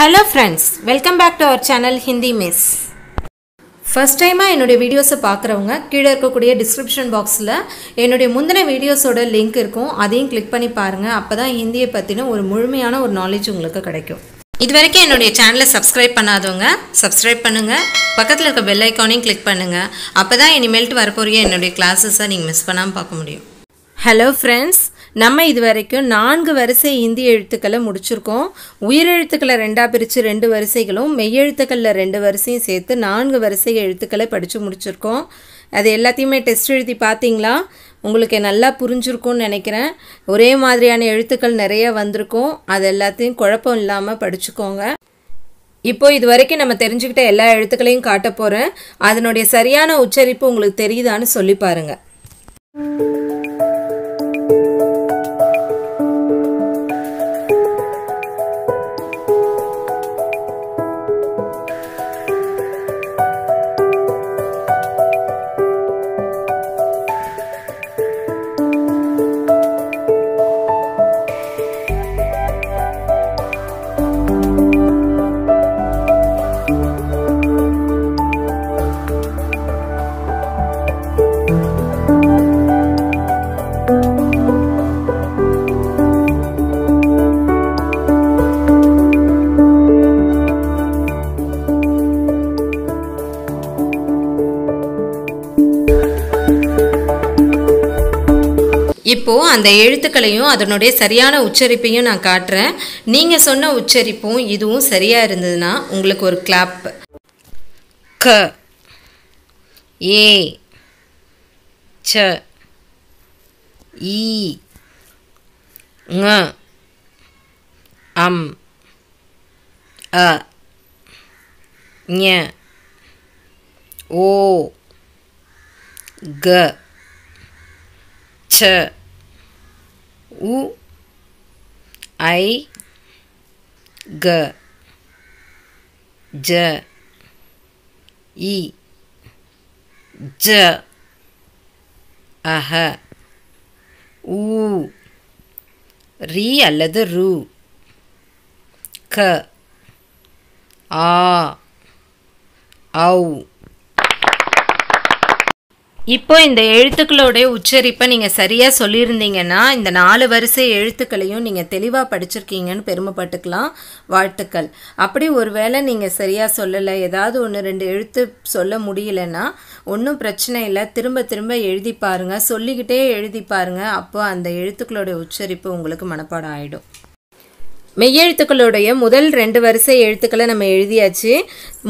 hello friends welcome back to our channel Hindi miss first டைமாக என்னுடைய வீடியோஸை பார்க்குறவங்க கீழே இருக்கக்கூடிய டிஸ்கிரிப்ஷன் பாக்ஸில் என்னுடைய முந்தின வீடியோஸோட லிங்க் இருக்கும் அதையும் கிளிக் பண்ணி பாருங்கள் அப்போ தான் ஹிந்தியை பற்றின ஒரு முழுமையான ஒரு நாலேஜ் உங்களுக்கு கிடைக்கும் இது வரைக்கும் என்னுடைய சேனலை சப்ஸ்கிரைப் பண்ணாதவங்க சப்ஸ்கிரைப் பண்ணுங்கள் பக்கத்தில் இருக்க பெல் ஐக்கானையும் கிளிக் பண்ணுங்கள் அப்போ தான் இனிமேல்ட்டு வரப்போறிய என்னுடைய கிளாஸஸை நீங்கள் மிஸ் பண்ணாமல் பார்க்க முடியும் ஹலோ ஃப்ரெண்ட்ஸ் நம்ம இது வரைக்கும் நான்கு வரிசை இந்திய எழுத்துக்களை முடிச்சிருக்கோம் உயிரெழுத்துக்களை ரெண்டாக பிரித்து ரெண்டு வரிசைகளும் மெய்யெழுத்துக்களில் ரெண்டு வரிசையும் சேர்த்து நான்கு வரிசை எழுத்துக்களை படித்து முடிச்சிருக்கோம் அது எல்லாத்தையுமே டெஸ்ட் எழுதி பார்த்தீங்களா உங்களுக்கு நல்லா புரிஞ்சிருக்கும்னு நினைக்கிறேன் ஒரே மாதிரியான எழுத்துக்கள் நிறைய வந்திருக்கும் அது எல்லாத்தையும் குழப்பம் இல்லாமல் படிச்சுக்கோங்க இப்போ இது வரைக்கும் நம்ம தெரிஞ்சுக்கிட்ட எல்லா எழுத்துக்களையும் காட்ட போகிறேன் அதனுடைய சரியான உச்சரிப்பு உங்களுக்கு தெரியுதான்னு சொல்லி பாருங்கள் இப்போது அந்த எழுத்துக்களையும் அதனுடைய சரியான உச்சரிப்பையும் நான் காட்டுறேன் நீங்கள் சொன்ன உச்சரிப்பும் இதுவும் சரியாக இருந்ததுன்னா உங்களுக்கு ஒரு கிளாப் க ஏ ச ஈ ங அம் அ ஞ ஓ க ச உ ஐ க ஜ இ ஜ அஹ ஊ ரீ அல்லது ரு க ஆ ஔ இப்போ இந்த எழுத்துக்களோடைய உச்சரிப்பை நீங்கள் சரியாக சொல்லியிருந்தீங்கன்னா இந்த நாலு வரிசை எழுத்துக்களையும் நீங்கள் தெளிவாக படிச்சிருக்கீங்கன்னு பெருமைப்பட்டுக்கலாம் வாழ்த்துக்கள் அப்படி ஒரு வேளை நீங்கள் சரியாக சொல்லலை ஏதாவது ஒன்று ரெண்டு எழுத்து சொல்ல முடியலன்னா ஒன்றும் பிரச்சனை இல்லை திரும்ப திரும்ப எழுதி பாருங்கள் சொல்லிக்கிட்டே எழுதி பாருங்கள் அப்போ அந்த எழுத்துக்களோடைய உச்சரிப்பு உங்களுக்கு மனப்பாடம் ஆகிடும் மெய்யெழுத்துக்களுடைய முதல் ரெண்டு வரிசை எழுத்துக்களை நம்ம எழுதியாச்சு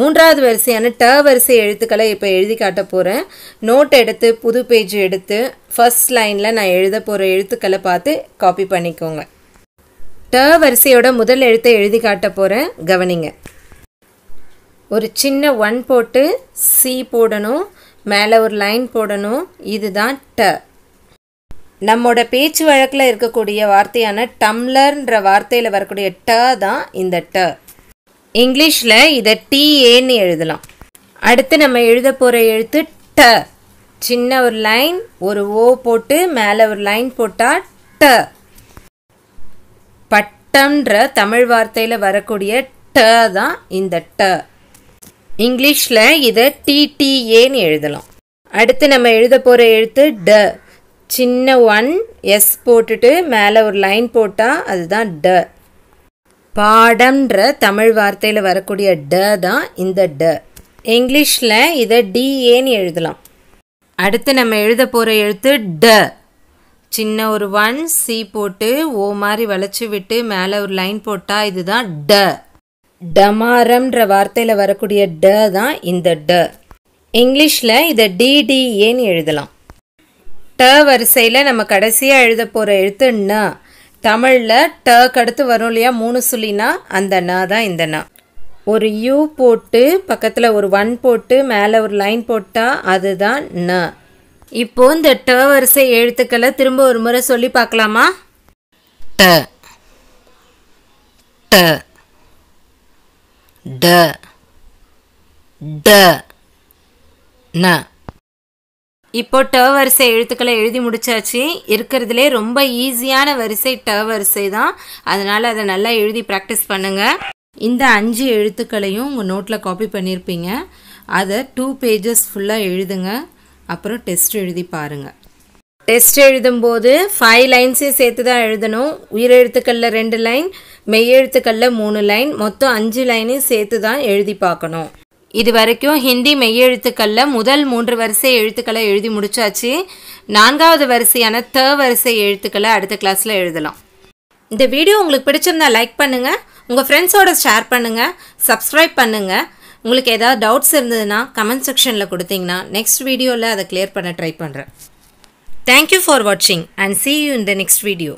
மூன்றாவது வரிசையான ட வரிசை எழுத்துக்களை இப்போ எழுதி காட்ட போகிறேன் நோட் எடுத்து புது பேஜ் எடுத்து ஃபஸ்ட் லைனில் நான் எழுத போகிற எழுத்துக்களை பார்த்து காப்பி பண்ணிக்கோங்க ட வரிசையோட முதல் எழுத்தை எழுதி காட்ட போகிறேன் கவனிங்க ஒரு சின்ன ஒன் போட்டு சி போடணும் மேலே ஒரு லைன் போடணும் இதுதான் ட நம்மோட பேச்சு வழக்கில் இருக்கக்கூடிய வார்த்தையான டம்ளர்ன்ற வார்த்தையில் வரக்கூடிய ட தான் இந்த ட இங்கிலீஷில் இதை டிஏன்னு எழுதலாம் அடுத்து நம்ம எழுத போகிற எழுத்து ட சின்ன ஒரு லைன் ஒரு ஓ போட்டு மேலே ஒரு லைன் போட்டால் ட பட்டம்ன்ற தமிழ் வார்த்தையில் வரக்கூடிய ட தான் இந்த ட இங்கிலீஷில் இதை டிடிஏன்னு எழுதலாம் அடுத்து நம்ம எழுத போகிற எழுத்து ட சின்ன ஒன் எஸ் போட்டுட்டு மேலே ஒரு லைன் போட்டால் அதுதான் ட பாடம்ன்ற தமிழ் வார்த்தையில் வரக்கூடிய ட தான் இந்த ட இங்கிலீஷில் இதை டிஏன்னு எழுதலாம் அடுத்து நம்ம எழுத போகிற எழுத்து ட சின்ன ஒரு ஒன் சி போட்டு ஓ மாதிரி வளைச்சி விட்டு மேலே ஒரு லைன் போட்டால் இதுதான் ட டமாரம்ன்ற வார்த்தையில் வரக்கூடிய ட தான் இந்த ட இங்கிலீஷில் இதை டிடிஏன்னு எழுதலாம் ட வரிசையில் நம்ம கடைசியாக எழுத போகிற எழுத்து ந தமிழில் ட அடுத்து வரும் இல்லையா மூணு சொல்லினா அந்த ந தான் இந்த ந ஒரு யூ போட்டு பக்கத்தில் ஒரு ஒன் போட்டு மேலே ஒரு லைன் போட்டால் அதுதான் ந இப்போது இந்த ட வரிசை எழுத்துக்களை திரும்ப ஒரு முறை சொல்லி பார்க்கலாமா ட ட ட ட ந இப்போ ட வரிசை எழுத்துக்களை எழுதி முடிச்சாச்சு இருக்கிறதுலே ரொம்ப ஈஸியான வரிசை ட வரிசை தான் அதனால் அதை நல்லா எழுதி ப்ராக்டிஸ் பண்ணுங்கள் இந்த அஞ்சு எழுத்துக்களையும் உங்கள் நோட்டில் காப்பி பண்ணியிருப்பீங்க அதை டூ பேஜஸ் ஃபுல்லாக எழுதுங்க அப்புறம் டெஸ்ட் எழுதி பாருங்கள் டெஸ்ட் எழுதும்போது ஃபைவ் லைன்ஸே சேர்த்து தான் எழுதணும் உயிரெழுத்துக்களில் ரெண்டு லைன் மெய்யெழுத்துக்களில் மூணு லைன் மொத்தம் அஞ்சு லைனையும் சேர்த்து தான் எழுதி பார்க்கணும் இது வரைக்கும் ஹிந்தி மெய்யெழுத்துக்களில் முதல் மூன்று வரிசை எழுத்துக்களை எழுதி முடிச்சாச்சு நான்காவது வரிசையான த வரிசை எழுத்துக்களை அடுத்த கிளாஸில் எழுதலாம் இந்த வீடியோ உங்களுக்கு பிடிச்சிருந்தா லைக் பண்ணுங்கள் உங்கள் ஃப்ரெண்ட்ஸோட ஷேர் பண்ணுங்கள் சப்ஸ்கிரைப் பண்ணுங்கள் உங்களுக்கு ஏதாவது டவுட்ஸ் இருந்ததுன்னா கமெண்ட் செக்ஷனில் கொடுத்தீங்கன்னா நெக்ஸ்ட் வீடியோவில் அதை கிளியர் பண்ண ட்ரை பண்ணுறேன் தேங்க்யூ ஃபார் வாட்சிங் and see you in the next video